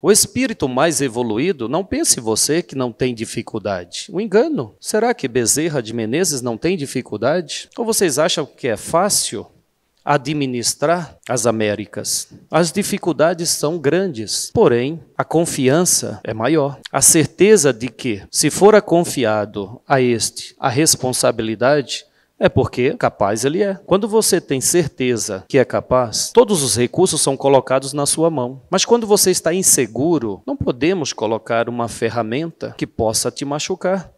O espírito mais evoluído não pense você que não tem dificuldade. Um engano. Será que Bezerra de Menezes não tem dificuldade? Ou vocês acham que é fácil administrar as Américas. As dificuldades são grandes, porém a confiança é maior. A certeza de que, se for confiado a este a responsabilidade, é porque capaz ele é. Quando você tem certeza que é capaz, todos os recursos são colocados na sua mão. Mas quando você está inseguro, não podemos colocar uma ferramenta que possa te machucar.